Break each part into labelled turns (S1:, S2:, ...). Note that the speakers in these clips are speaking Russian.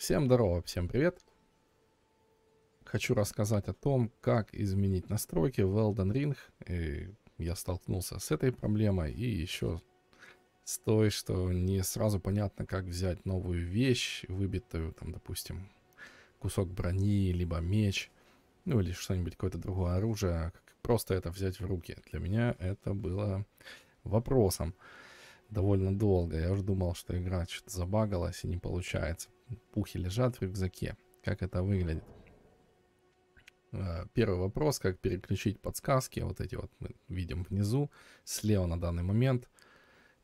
S1: Всем здорово, всем привет. Хочу рассказать о том, как изменить настройки в Elden Ring. И я столкнулся с этой проблемой и еще с той, что не сразу понятно, как взять новую вещь, выбитую, там, допустим, кусок брони, либо меч, ну или что-нибудь, какое-то другое оружие, а как просто это взять в руки. Для меня это было вопросом довольно долго. Я уже думал, что игра что-то забагалась и не получается пухи лежат в рюкзаке. Как это выглядит? А, первый вопрос, как переключить подсказки. Вот эти вот мы видим внизу. Слева на данный момент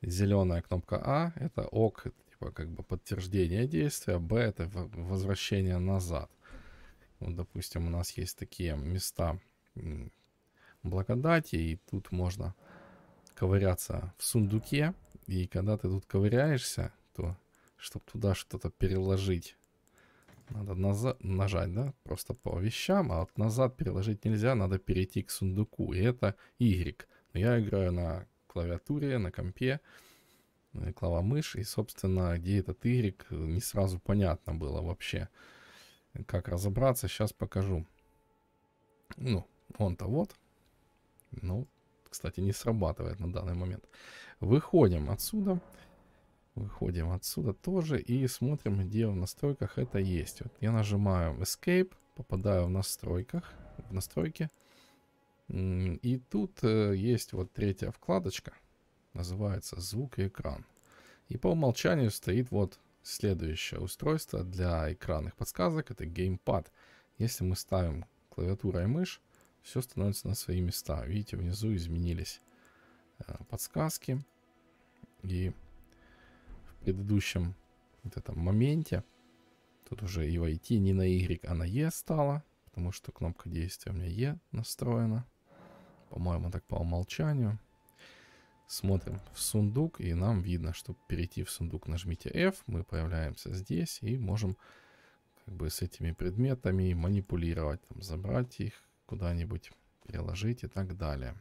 S1: зеленая кнопка А. Это ок, это типа как бы подтверждение действия. Б это возвращение назад. Вот, допустим, у нас есть такие места благодати, и тут можно ковыряться в сундуке. И когда ты тут ковыряешься, то чтобы туда что-то переложить. Надо назад нажать, да, просто по вещам, а вот назад переложить нельзя, надо перейти к сундуку, и это Y. Но я играю на клавиатуре, на компе, ну клава мышь и, собственно, где этот Y, не сразу понятно было вообще, как разобраться, сейчас покажу. Ну, он-то вот, ну, кстати, не срабатывает на данный момент. Выходим отсюда. Отсюда. Выходим отсюда тоже и смотрим, где в настройках это есть. Вот я нажимаю Escape, попадаю в настройках, в настройки. И тут э, есть вот третья вкладочка, называется «Звук и экран». И по умолчанию стоит вот следующее устройство для экранных подсказок, это геймпад. Если мы ставим клавиатуру и мышь, все становится на свои места. Видите, внизу изменились э, подсказки и предыдущем вот этом моменте. Тут уже и войти не на Y, а на E стало, потому что кнопка действия у меня E настроена. По-моему, так по умолчанию. Смотрим в сундук, и нам видно, чтобы перейти в сундук, нажмите F, мы появляемся здесь и можем как бы с этими предметами манипулировать, там, забрать их куда-нибудь, переложить и так далее.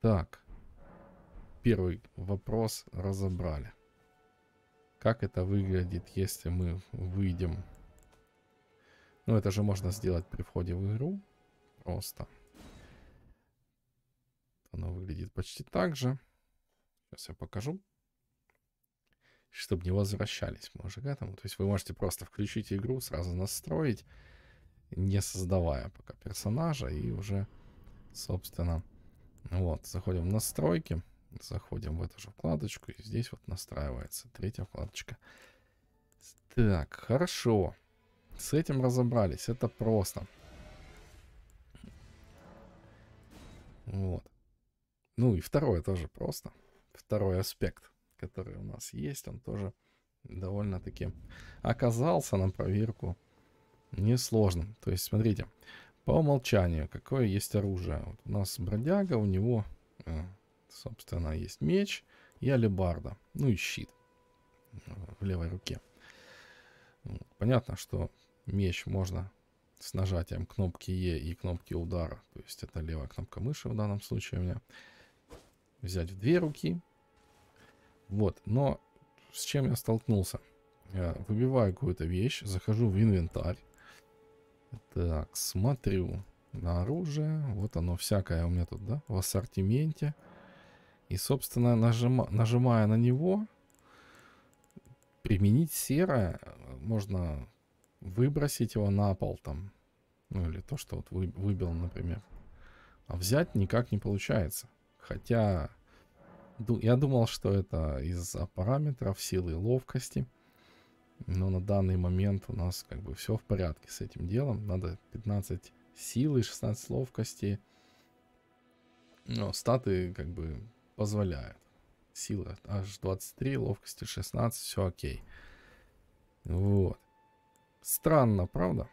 S1: Так, первый вопрос разобрали. Как это выглядит, если мы выйдем? Ну, это же можно сделать при входе в игру. Просто. Оно выглядит почти так же. Сейчас я покажу. Чтобы не возвращались мы уже к этому. То есть вы можете просто включить игру, сразу настроить, не создавая пока персонажа. И уже, собственно, вот, заходим в настройки. Заходим в эту же вкладочку, и здесь вот настраивается третья вкладочка. Так, хорошо. С этим разобрались, это просто. Вот. Ну и второе тоже просто. Второй аспект, который у нас есть, он тоже довольно-таки оказался на проверку несложным. То есть, смотрите, по умолчанию, какое есть оружие. Вот у нас бродяга, у него э, Собственно, есть меч и алебарда. Ну и щит э, в левой руке. Ну, понятно, что меч можно с нажатием кнопки Е и кнопки удара. То есть это левая кнопка мыши в данном случае у меня. Взять в две руки. Вот, но с чем я столкнулся? Я выбиваю какую-то вещь, захожу в инвентарь. Так, смотрю на оружие. Вот оно всякое у меня тут, да, в ассортименте. И, собственно, нажима нажимая на него, применить серое, можно выбросить его на пол там. Ну или то, что вот вы, выбил, например. А взять никак не получается. Хотя ду, я думал, что это из-за параметров силы и ловкости. Но на данный момент у нас как бы все в порядке с этим делом. Надо 15 силы, 16 ловкости. Но статы как бы позволяет. Сила аж 23, ловкости 16, все окей. Вот. Странно, правда?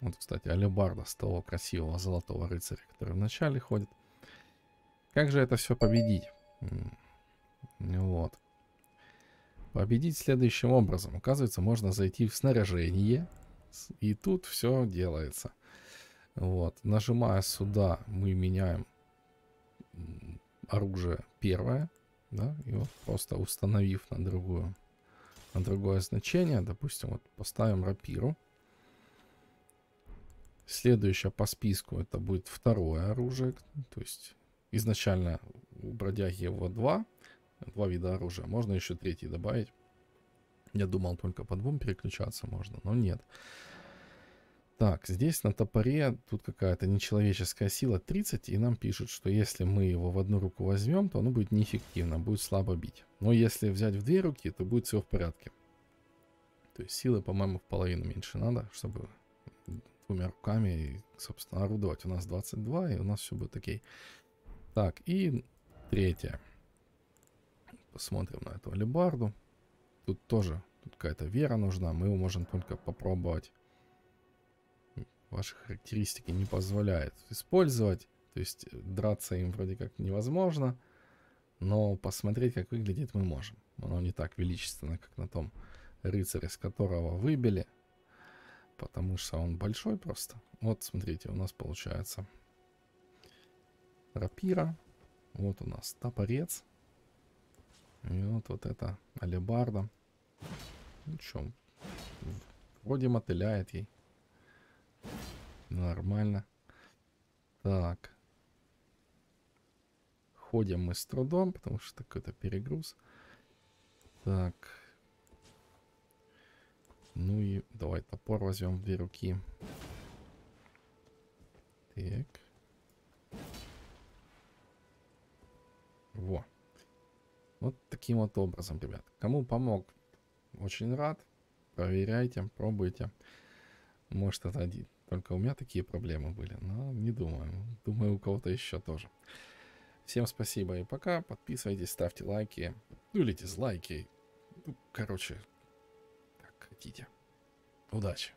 S1: Вот, кстати, алебарда с того красивого золотого рыцаря, который вначале ходит. Как же это все победить? Вот. Победить следующим образом. Оказывается, можно зайти в снаряжение. И тут все делается. Вот. Нажимая сюда, мы меняем оружие первое, да, и вот просто установив на другую, на другое значение, допустим, вот поставим рапиру. Следующее по списку это будет второе оружие, то есть изначально у бродяги его два, два вида оружия, можно еще третий добавить. Я думал, только по двум переключаться можно, но Нет. Так, здесь на топоре тут какая-то нечеловеческая сила 30, и нам пишут, что если мы его в одну руку возьмем, то оно будет неэффективно, будет слабо бить. Но если взять в две руки, то будет все в порядке. То есть силы, по-моему, в половину меньше надо, чтобы двумя руками, собственно, орудовать. У нас 22, и у нас все будет окей. Так, и третье. Посмотрим на эту алибарду. Тут тоже тут какая-то вера нужна. Мы его можем только попробовать ваши характеристики не позволяет использовать. То есть э, драться им вроде как невозможно, но посмотреть, как выглядит, мы можем. Оно не так величественно, как на том рыцаре, с которого выбили, потому что он большой просто. Вот, смотрите, у нас получается рапира, вот у нас топорец, и вот, вот это алебарда. Ну чем вроде мотыляет ей. Нормально. Так. Ходим мы с трудом, потому что какой-то перегруз. Так. Ну и давай топор возьмем в две руки. Так. Во. Вот таким вот образом, ребят. Кому помог, очень рад. Проверяйте, пробуйте. Может, это один только у меня такие проблемы были, но не думаю. Думаю, у кого-то еще тоже. Всем спасибо и пока. Подписывайтесь, ставьте лайки. Ну или дизлайки. Ну, короче, как хотите. Удачи!